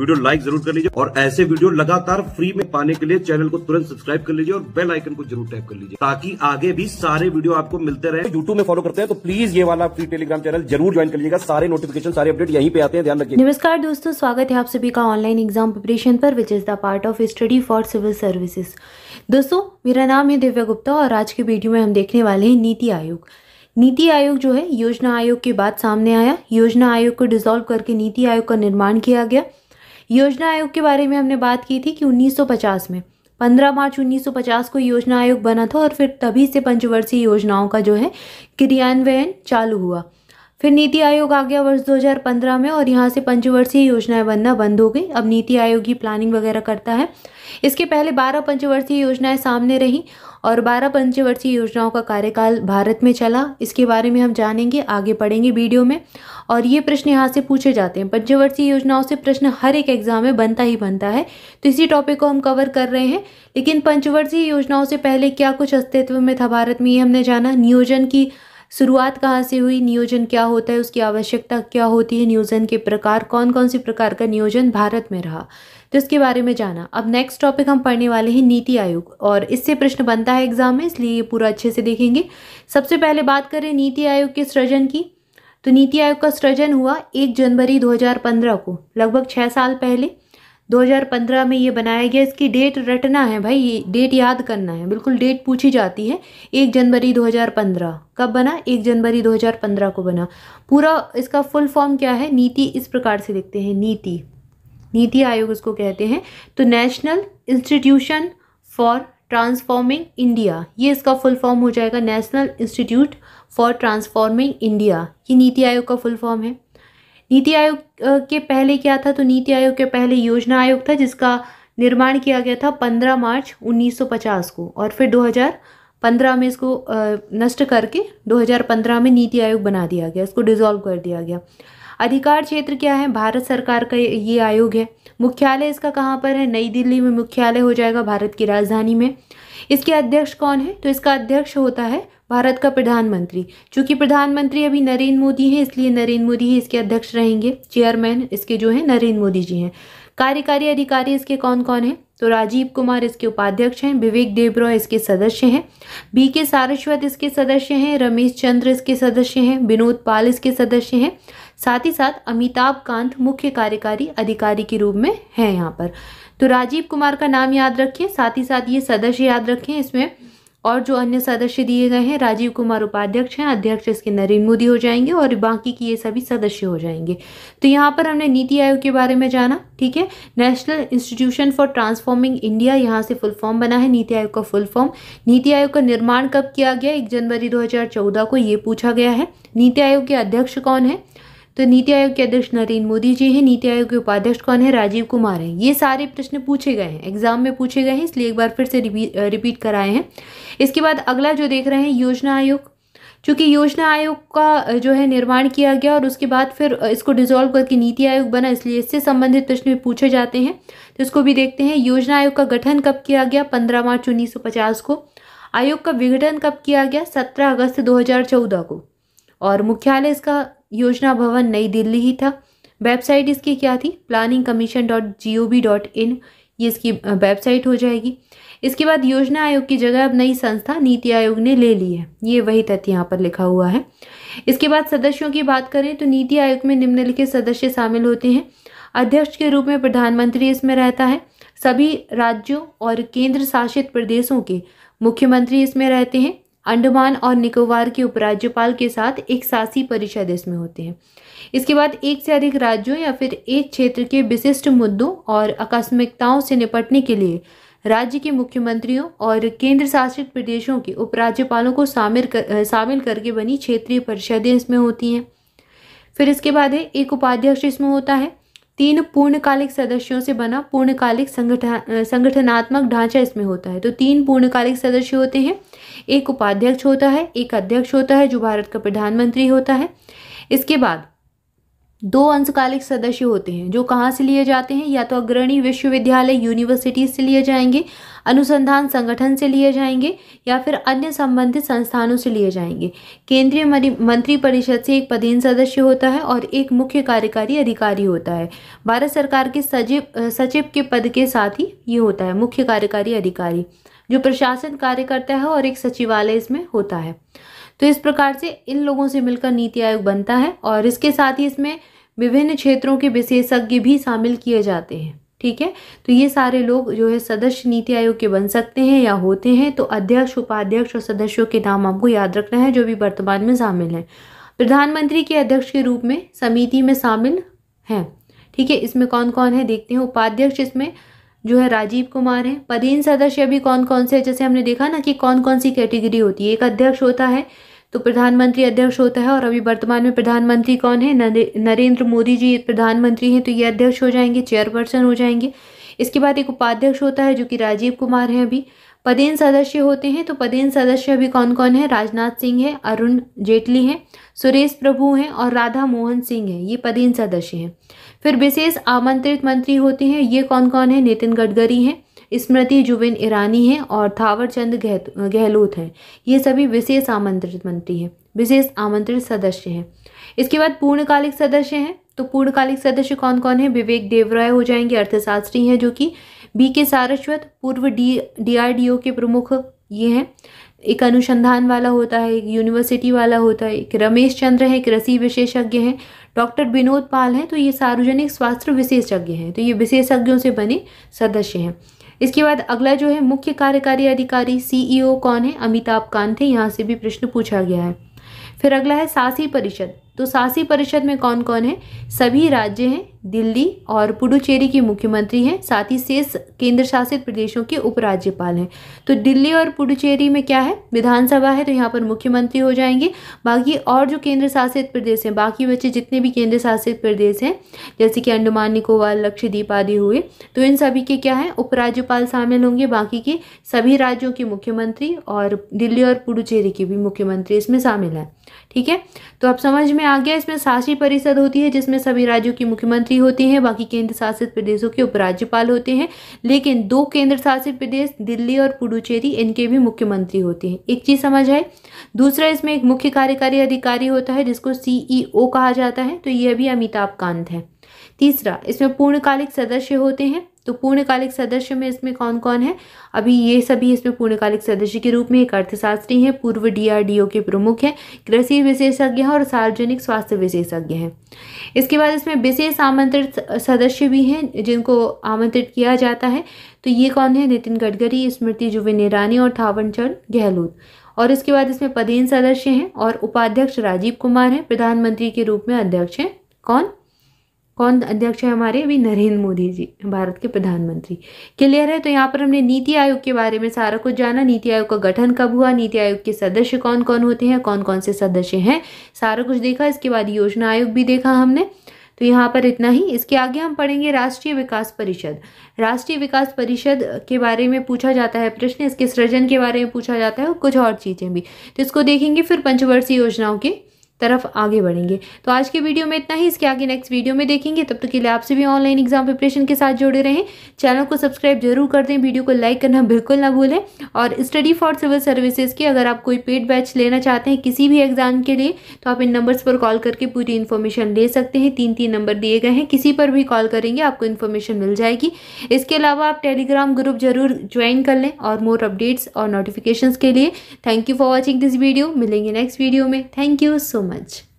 Video like जरूर कर लीजिए और ऐसे वीडियो लगातार फ्री में पाने के लिए चैनल को तुरंत सब्सक्राइब कर लीजिए और बेल आइकन को जरूर टैप कर लीजिए ताकि आगे भी सारे वीडियो आपको मिलते रहे यूट्यूब में फॉलो करते हैं तो प्लीज ये वाला फ्री टेलीग्राम चैनल जरूर ज्वाइन कर लीजिएगा सारे नोटिफिकेशन सारे अपडेट यहीं पे आते हैं ध्यान रखिए नमस्कार दोस्तों स्वागत है आप सभी का ऑनलाइन एग्जाम प्रिपरेशन पर which is the part of study for civil services दोस्तों मेरा नाम है दिव्या गुप्ता और आज के वीडियो में हम देखने वाले हैं नीति आयोग नीति आयोग जो है योजना आयोग के बाद सामने आया योजना आयोग को डिसॉल्व करके नीति आयोग का निर्माण किया गया योजना आयोग के बारे में हमने बात की थी कि 1950 में 15 मार्च 1950 को योजना आयोग बना था और फिर तभी से पंचवर्षीय योजनाओं का जो है क्रियान्वयन चालू हुआ फिर नीति आयोग आ गया वर्ष 2015 में और यहाँ से पंचवर्षीय योजनाएं बनना बंद हो गई अब नीति आयोग ही प्लानिंग वगैरह करता है इसके पहले 12 पंचवर्षीय योजनाएं सामने रहीं और 12 पंचवर्षीय योजनाओं का कार्यकाल भारत में चला इसके बारे में हम जानेंगे आगे पढ़ेंगे वीडियो में और ये प्रश्न यहाँ से पूछे जाते हैं पंचवर्षीय योजनाओं से प्रश्न हर एक एग्जाम में बनता ही बनता है तो इसी टॉपिक को हम कवर कर रहे हैं लेकिन पंचवर्षीय योजनाओं से पहले क्या कुछ अस्तित्व में था भारत में ये हमने जाना नियोजन की शुरुआत कहाँ से हुई नियोजन क्या होता है उसकी आवश्यकता क्या होती है नियोजन के प्रकार कौन कौन से प्रकार का नियोजन भारत में रहा तो इसके बारे में जाना अब नेक्स्ट टॉपिक हम पढ़ने वाले हैं नीति आयोग और इससे प्रश्न बनता है एग्जाम में इसलिए ये पूरा अच्छे से देखेंगे सबसे पहले बात करें नीति आयोग के सृजन की तो नीति आयोग का सृजन हुआ एक जनवरी 2015 को लगभग छः साल पहले 2015 में ये बनाया गया इसकी डेट रटना है भाई डेट याद करना है बिल्कुल डेट पूछी जाती है एक जनवरी 2015 कब बना एक जनवरी 2015 को बना पूरा इसका फुल फॉर्म क्या है नीति इस प्रकार से लिखते हैं नीति नीति आयोग इसको कहते हैं तो national institution for transforming India ये इसका फुल फॉर्म हो जाएगा national institute for transforming India ये नीति आयोग का फुल फॉर्म है नीति आयोग के पहले क्या था तो नीति आयोग के पहले योजना आयोग था जिसका निर्माण किया गया था 15 मार्च 1950 को और फिर 2015 में इसको नष्ट करके 2015 में नीति आयोग बना दिया गया इसको डिज़ोल्व कर दिया गया अधिकार क्षेत्र क्या है भारत सरकार का ये आयोग है मुख्यालय इसका कहाँ पर है नई दिल्ली में मुख्यालय हो जाएगा भारत की राजधानी में इसके अध्यक्ष कौन है तो इसका अध्यक्ष होता है भारत का प्रधानमंत्री चूंकि प्रधानमंत्री अभी नरेंद्र मोदी हैं इसलिए नरेंद्र मोदी ही इसके अध्यक्ष रहेंगे चेयरमैन इसके जो हैं नरेंद्र मोदी जी हैं कार्यकारी अधिकारी इसके कौन कौन हैं तो राजीव कुमार इसके उपाध्यक्ष हैं विवेक देवरॉय इसके सदस्य हैं बी के सारस्वत इसके सदस्य हैं रमेश चंद्र इसके सदस्य हैं विनोद पाल इसके सदस्य हैं साथ ही साथ अमिताभ कांत मुख्य कार्यकारी अधिकारी के रूप में हैं यहाँ पर तो राजीव कुमार का नाम याद रखिए साथ ही साथ ये सदस्य याद रखें इसमें और जो अन्य सदस्य दिए गए हैं राजीव कुमार उपाध्यक्ष हैं अध्यक्ष इसके नरेंद्र मोदी हो जाएंगे और बाकी की ये सभी सदस्य हो जाएंगे तो यहाँ पर हमने नीति आयोग के बारे में जाना ठीक है national institution for transforming India यहाँ से फुल फॉर्म बना है नीति आयोग का फुल फॉर्म नीति आयोग का निर्माण कब किया गया एक जनवरी दो को ये पूछा गया है नीति आयोग के अध्यक्ष कौन है तो नीति आयोग के अध्यक्ष नरेंद्र मोदी जी हैं नीति आयोग के उपाध्यक्ष कौन है राजीव कुमार हैं ये सारे प्रश्न पूछे गए हैं एग्जाम में पूछे गए हैं इसलिए एक बार फिर से रिपीट, रिपीट कराए हैं इसके बाद अगला जो देख रहे हैं योजना आयोग चूँकि योजना आयोग का जो है निर्माण किया गया और उसके बाद फिर इसको डिजोल्व करके नीति आयोग बना इसलिए इससे संबंधित प्रश्न भी पूछे जाते हैं तो इसको भी देखते हैं योजना आयोग का गठन कब किया गया पंद्रह मार्च उन्नीस सौ पचास को आयोग का विघटन कब किया गया सत्रह अगस्त दो हजार चौदह को और मुख्यालय इसका योजना भवन नई दिल्ली ही था वेबसाइट इसकी क्या थी planning commission dot G O V dot in ये इसकी वेबसाइट हो जाएगी इसके बाद योजना आयोग की जगह अब नई संस्था नीति आयोग ने ले ली है ये वही तथ्य यहाँ पर लिखा हुआ है इसके बाद सदस्यों की बात करें तो नीति आयोग में निम्नलिखित सदस्य शामिल होते हैं अध्यक्ष के रूप में प्रधानमंत्री इसमें रहता है सभी राज्यों और केंद्र शासित प्रदेशों के मुख्यमंत्री इसमें रहते हैं अंडमान और निकोबार के उपराज्यपाल के साथ एक शासी परिषद इसमें होते हैं इसके बाद एक से अधिक राज्यों या फिर एक क्षेत्र के विशिष्ट मुद्दों और आकस्मिकताओं से निपटने के लिए राज्य के मुख्यमंत्रियों और केंद्र शासित प्रदेशों के उपराज्यपालों को शामिल कर शामिल करके बनी क्षेत्रीय परिषदें इसमें होती हैं फिर इसके बाद है एक उपाध्यक्ष इसमें होता है तीन पूर्णकालिक सदस्यों से बना पूर्णकालिक संगठन संगठनात्मक ढांचा इसमें होता है तो तीन पूर्णकालिक सदस्य होते हैं एक उपाध्यक्ष होता है एक अध्यक्ष होता है जो भारत का प्रधानमंत्री होता है इसके बाद दो अंशकालिक सदस्य होते हैं जो कहाँ से लिए जाते हैं या तो अग्रणी विश्वविद्यालय यूनिवर्सिटीज से लिए जाएंगे अनुसंधान संगठन से लिए जाएंगे या फिर अन्य संबंधित संस्थानों से लिए जाएंगे केंद्रीय मंत्रिपरिषद से एक पदेन सदस्य होता है और एक मुख्य कार्यकारी अधिकारी होता है भारत सरकार के सचिव सचिव के पद के साथ ही ये होता है मुख्य कार्यकारी अधिकारी जो प्रशासन कार्य करता है और एक सचिवालय इसमें होता है तो इस प्रकार से इन लोगों से मिलकर नीति आयोग बनता है और इसके साथ ही इसमें विभिन्न क्षेत्रों के विशेषज्ञ भी शामिल किए जाते हैं ठीक है तो ये सारे लोग जो है सदस्य नीति आयोग के बन सकते हैं या होते हैं तो अध्यक्ष उपाध्यक्ष और सदस्यों के नाम आपको याद रखना है जो भी वर्तमान में शामिल हैं प्रधानमंत्री के अध्यक्ष के रूप में समिति में शामिल हैं ठीक है इसमें कौन कौन है देखते हैं उपाध्यक्ष इसमें जो है राजीव कुमार हैं पदहीन सदस्य भी कौन कौन से जैसे हमने देखा ना कि कौन कौन सी कैटेगरी होती है एक अध्यक्ष होता है तो प्रधानमंत्री अध्यक्ष होता है और अभी वर्तमान में प्रधानमंत्री कौन है नरेंद्र मोदी जी प्रधानमंत्री हैं तो ये अध्यक्ष हो जाएंगे चेयरपर्सन हो जाएंगे इसके बाद एक उपाध्यक्ष होता है जो कि राजीव कुमार हैं अभी पदेन सदस्य होते हैं तो पदेन सदस्य अभी कौन कौन है राजनाथ सिंह है अरुण जेटली हैं सुरेश प्रभु हैं और राधा मोहन सिंह हैं ये पदेन सदस्य हैं फिर विशेष आमंत्रित मंत्री होते हैं ये कौन कौन है नितिन गडकरी हैं स्मृति जुबिन ईरानी हैं और थावरचंद गहलोत हैं ये सभी विशेष आमंत्रित मंत्री हैं विशेष आमंत्रित सदस्य हैं इसके बाद पूर्णकालिक सदस्य हैं तो पूर्णकालिक सदस्य कौन कौन है विवेक देवराय हो जाएंगे अर्थशास्त्री हैं जो कि बी के सारस्वत पूर्व डी ओ के प्रमुख ये हैं एक अनुसंधान वाला होता है एक यूनिवर्सिटी वाला होता है एक रमेश चंद्र है कृषि विशेषज्ञ हैं डॉक्टर विनोद पाल हैं तो ये सार्वजनिक स्वास्थ्य विशेषज्ञ हैं तो ये विशेषज्ञों से बने सदस्य हैं इसके बाद अगला जो है मुख्य कार्यकारी अधिकारी सीईओ e कौन है अमिताभ कांत है यहाँ से भी प्रश्न पूछा गया है फिर अगला है सासी परिषद तो सासी परिषद में कौन कौन है सभी राज्य हैं दिल्ली और पुडुचेरी के मुख्यमंत्री हैं साथ ही शेष केंद्र शासित प्रदेशों के उपराज्यपाल हैं तो दिल्ली और पुडुचेरी में क्या है विधानसभा है तो यहाँ पर मुख्यमंत्री हो जाएंगे बाकी और जो केंद्र शासित प्रदेश हैं बाकी बच्चे जितने भी केंद्र शासित प्रदेश हैं जैसे कि अंडमान निकोबार लक्षद्वीप आदि हुए तो इन सभी के क्या है उपराज्यपाल शामिल होंगे बाकी के सभी राज्यों के मुख्यमंत्री और दिल्ली और पुडुचेरी के भी मुख्यमंत्री इसमें शामिल हैं ठीक है तो अब समझ में आ गया इसमें शासी परिषद होती है जिसमें सभी राज्यों के मुख्यमंत्री मंत्री होते हैं बाकी केंद्र शासित प्रदेशों के उपराज्यपाल होते हैं लेकिन दो केंद्र शासित प्रदेश दिल्ली और पुडुचेरी इनके भी मुख्यमंत्री होते हैं एक चीज़ समझ आए दूसरा इसमें एक मुख्य कार्यकारी अधिकारी होता है जिसको सीईओ e कहा जाता है तो यह भी अमिताभ कांत है तीसरा इसमें पूर्णकालिक सदस्य होते हैं तो पूर्णकालिक सदस्य में इसमें कौन कौन है अभी ये सभी इसमें पूर्णकालिक सदस्य के रूप में एक अर्थशास्त्री हैं पूर्व डीआरडीओ के प्रमुख हैं कृषि विशेषज्ञ हैं और सार्वजनिक स्वास्थ्य विशेषज्ञ हैं इसके बाद इसमें विशेष आमंत्रित सदस्य भी हैं जिनको आमंत्रित किया जाता है तो ये कौन है नितिन गडकरी स्मृति जुबिन ईरानी और थावनचंद गहलोत और इसके बाद इसमें पदेन सदस्य हैं और उपाध्यक्ष राजीव कुमार हैं प्रधानमंत्री के रूप में अध्यक्ष हैं कौन कौन अध्यक्ष है हमारे अभी नरेंद्र मोदी जी भारत के प्रधानमंत्री क्लियर है तो यहाँ पर हमने नीति आयोग के बारे में सारा कुछ जाना नीति आयोग का गठन कब हुआ नीति आयोग के सदस्य कौन कौन होते हैं कौन कौन से सदस्य हैं सारा कुछ देखा इसके बाद योजना आयोग भी देखा हमने तो यहाँ पर इतना ही इसके आगे हम पढ़ेंगे राष्ट्रीय विकास परिषद राष्ट्रीय विकास परिषद के बारे में पूछा जाता है प्रश्न इसके सृजन के बारे में पूछा जाता है और कुछ और चीज़ें भी तो इसको देखेंगे फिर पंचवर्षीय योजनाओं के तरफ आगे बढ़ेंगे तो आज के वीडियो में इतना ही इसके आगे नेक्स्ट वीडियो में देखेंगे तब तक तो के लिए आपसे भी ऑनलाइन एग्जाम प्रिपरेशन के साथ जुड़े रहें चैनल को सब्सक्राइब जरूर कर दें वीडियो को लाइक करना बिल्कुल ना भूलें और स्टडी फॉर सिविल सर्विसेज की अगर आप कोई पेड बैच लेना चाहते हैं किसी भी एग्ज़ाम के लिए तो आप इन नंबर्स पर कॉल करके पूरी इन्फॉर्मेशन ले सकते हैं तीन तीन नंबर दिए गए हैं किसी पर भी कॉल करेंगे आपको इन्फॉर्मेशन मिल जाएगी इसके अलावा आप टेलीग्राम ग्रुप जरूर ज्वाइन कर लें और मोर अपडेट्स और नोटिफिकेशन के लिए thank you for watching this video मिलेंगे नेक्स्ट वीडियो में thank you so much much.